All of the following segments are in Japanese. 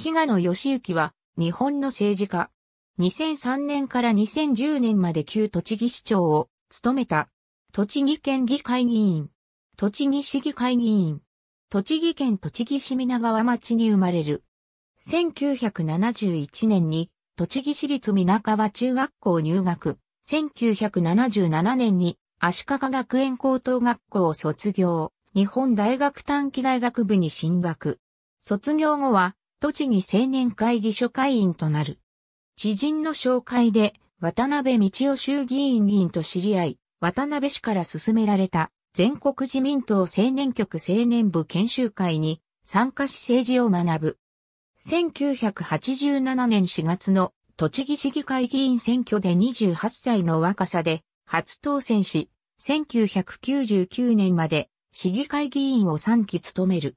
菅野義行は、日本の政治家。2003年から2010年まで旧栃木市長を務めた。栃木県議会議員。栃木市議会議員。栃木県栃木市皆川町に生まれる。1971年に栃木市立皆川中学校入学。1977年に足利学園高等学校を卒業。日本大学短期大学部に進学。卒業後は栃木青年会議所会員となる。知人の紹介で、渡辺道夫衆議院議員と知り合い、渡辺氏から勧められた全国自民党青年局青年部研修会に参加し政治を学ぶ。1987年4月の栃木市議会議員選挙で28歳の若さで初当選し、1999年まで市議会議員を3期務める。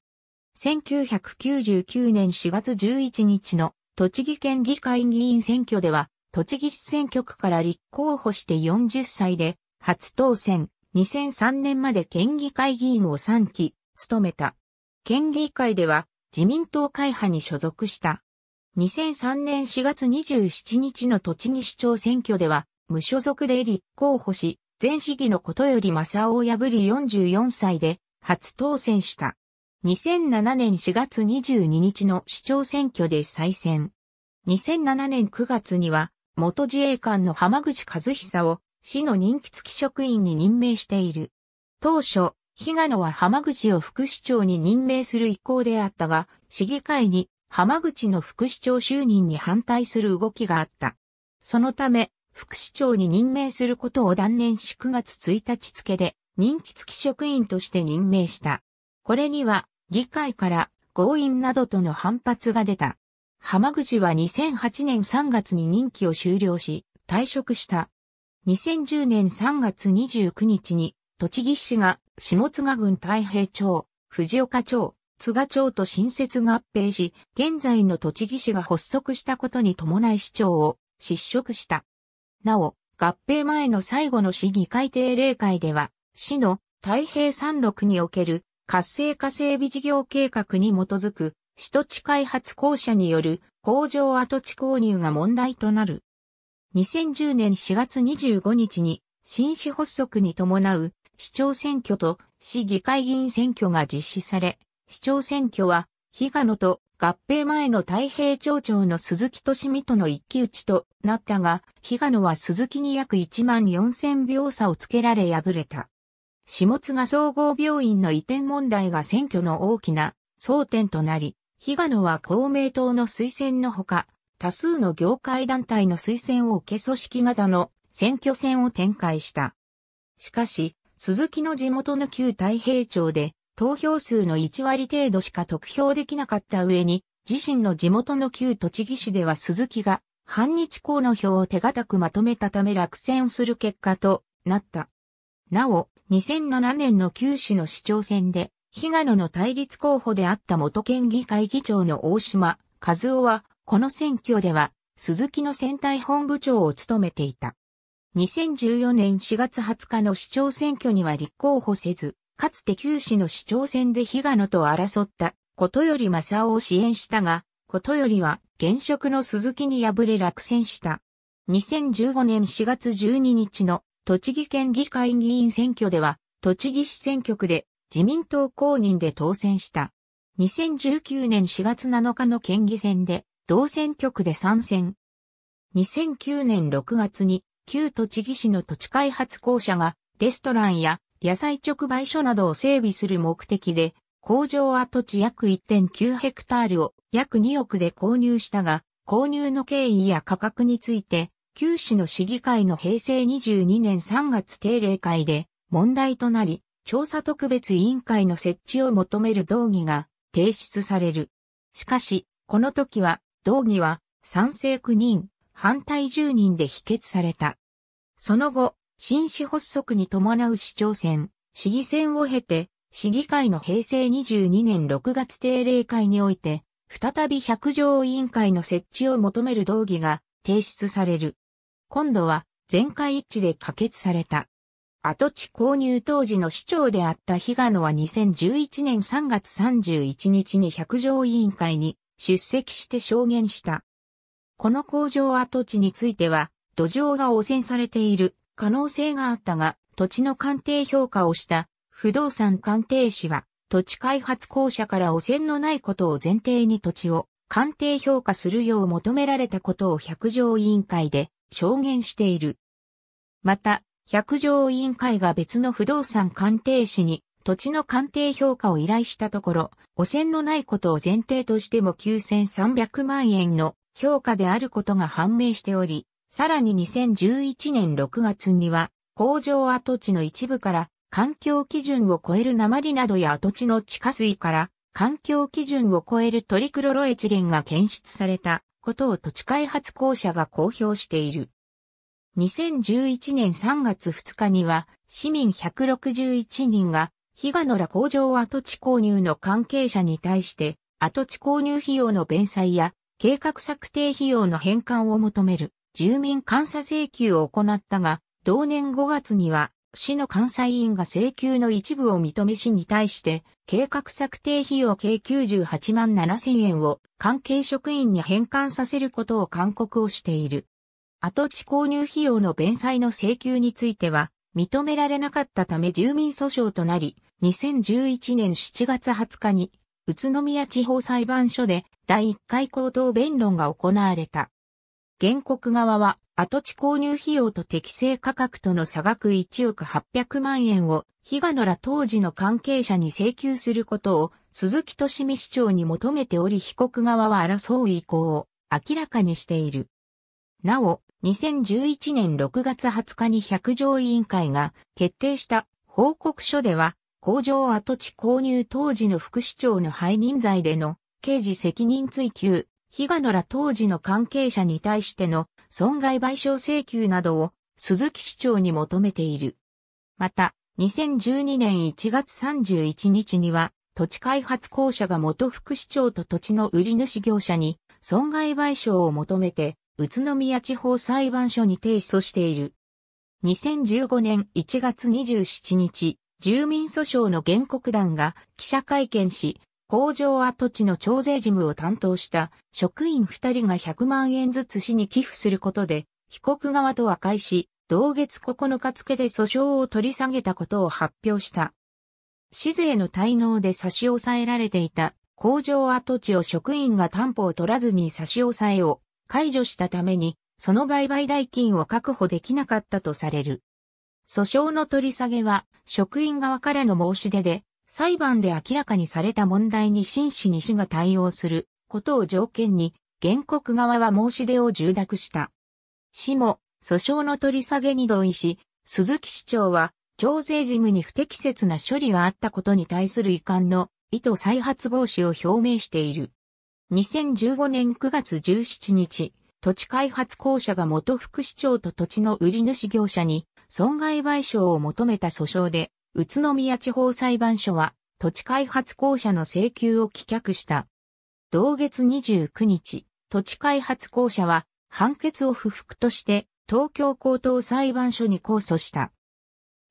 1999年4月11日の栃木県議会議員選挙では、栃木市選挙区から立候補して40歳で、初当選、2003年まで県議会議員を3期、務めた。県議会では、自民党会派に所属した。2003年4月27日の栃木市長選挙では、無所属で立候補し、前市議のことより正を破り44歳で、初当選した。2007年4月22日の市長選挙で再選。2007年9月には、元自衛官の浜口和久を、市の人気付き職員に任命している。当初、日賀野は浜口を副市長に任命する意向であったが、市議会に浜口の副市長就任に反対する動きがあった。そのため、副市長に任命することを断念し9月1日付で、人気付き職員として任命した。これには、議会から強引などとの反発が出た。浜口は2008年3月に任期を終了し、退職した。2010年3月29日に、栃木市が下津賀郡太平町、藤岡町、津賀町と新設合併し、現在の栃木市が発足したことに伴い市長を失職した。なお、合併前の最後の市議会定例会では、市の太平山麓における活性化整備事業計画に基づく、首都地開発公社による工場跡地購入が問題となる。2010年4月25日に新市発足に伴う市長選挙と市議会議員選挙が実施され、市長選挙は、日賀野と合併前の太平町長の鈴木敏美との一騎打ちとなったが、日賀野は鈴木に約1万4000票差をつけられ敗れた。下津総合病院の移転問題が選挙の大きな争点となり、日賀野は公明党の推薦のほか、多数の業界団体の推薦を受け組織型の選挙戦を展開した。しかし、鈴木の地元の旧太平町で、投票数の1割程度しか得票できなかった上に、自身の地元の旧栃木市では鈴木が反日公の票を手堅くまとめたため落選する結果となった。なお、2007年の九州の市長選で、日賀野の対立候補であった元県議会議長の大島和夫は、この選挙では、鈴木の選対本部長を務めていた。2014年4月20日の市長選挙には立候補せず、かつて九市の市長選で日賀野と争ったことより正雄を支援したが、ことよりは現職の鈴木に敗れ落選した。2015年4月12日の栃木県議会議員選挙では、栃木市選挙区で自民党公認で当選した。2019年4月7日の県議選で、同選挙区で参戦。2009年6月に、旧栃木市の土地開発公社が、レストランや野菜直売所などを整備する目的で、工場跡地約1.9ヘクタールを約2億で購入したが、購入の経緯や価格について九州の市議会の平成22年3月定例会で問題となり、調査特別委員会の設置を求める動議が提出される。しかし、この時は、動議は賛成9人、反対10人で否決された。その後、新市発足に伴う市長選、市議選を経て、市議会の平成22年6月定例会において、再び百条委員会の設置を求める動議が提出される。今度は全会一致で可決された。跡地購入当時の市長であった日賀野は2011年3月31日に百条委員会に出席して証言した。この工場跡地については、土壌が汚染されている可能性があったが、土地の鑑定評価をした不動産鑑定士は、土地開発公社から汚染のないことを前提に土地を鑑定評価するよう求められたことを百条委員会で証言している。また、百条委員会が別の不動産鑑定士に土地の鑑定評価を依頼したところ、汚染のないことを前提としても9300万円の評価であることが判明しており、さらに2011年6月には、工場跡地の一部から環境基準を超える鉛などや跡地の地下水から環境基準を超えるトリクロロエチレンが検出されたことを土地開発公社が公表している。2011年3月2日には市民161人が日賀野良工場跡地購入の関係者に対して跡地購入費用の弁済や計画策定費用の返還を求める住民監査請求を行ったが同年5月には市の監査委員が請求の一部を認め市に対して、計画策定費用計98万7千円を関係職員に返還させることを勧告をしている。跡地購入費用の弁済の請求については、認められなかったため住民訴訟となり、2011年7月20日に、宇都宮地方裁判所で第1回口頭弁論が行われた。原告側は跡地購入費用と適正価格との差額1億800万円を被害のら当時の関係者に請求することを鈴木敏美市長に求めており被告側は争う意向を明らかにしている。なお、2011年6月20日に百条委員会が決定した報告書では、工場跡地購入当時の副市長の背任罪での刑事責任追及日害野ら当時の関係者に対しての損害賠償請求などを鈴木市長に求めている。また、2012年1月31日には、土地開発公社が元副市長と土地の売り主業者に損害賠償を求めて、宇都宮地方裁判所に提訴している。2015年1月27日、住民訴訟の原告団が記者会見し、工場跡地の徴税事務を担当した職員2人が100万円ずつ市に寄付することで、被告側と和解し、同月9日付で訴訟を取り下げたことを発表した。市税の滞納で差し押さえられていた工場跡地を職員が担保を取らずに差し押さえを解除したために、その売買代金を確保できなかったとされる。訴訟の取り下げは職員側からの申し出で裁判で明らかにされた問題に真摯に市が対応することを条件に、原告側は申し出を受諾した。市も、訴訟の取り下げに同意し、鈴木市長は、徴税事務に不適切な処理があったことに対する遺憾の意図再発防止を表明している。2015年9月17日、土地開発公社が元副市長と土地の売り主業者に損害賠償を求めた訴訟で、宇都宮地方裁判所は土地開発公社の請求を棄却した。同月29日、土地開発公社は判決を不服として東京高等裁判所に控訴した。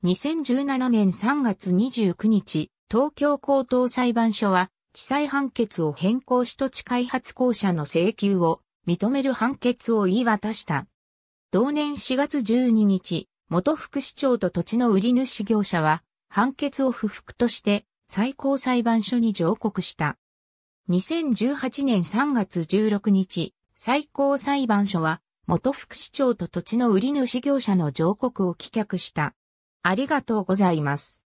2017年3月29日、東京高等裁判所は地裁判決を変更し土地開発公社の請求を認める判決を言い渡した。同年4月12日、元副市長と土地の売り主業者は判決を不服として最高裁判所に上告した。2018年3月16日、最高裁判所は元副市長と土地の売り主業者の上告を棄却した。ありがとうございます。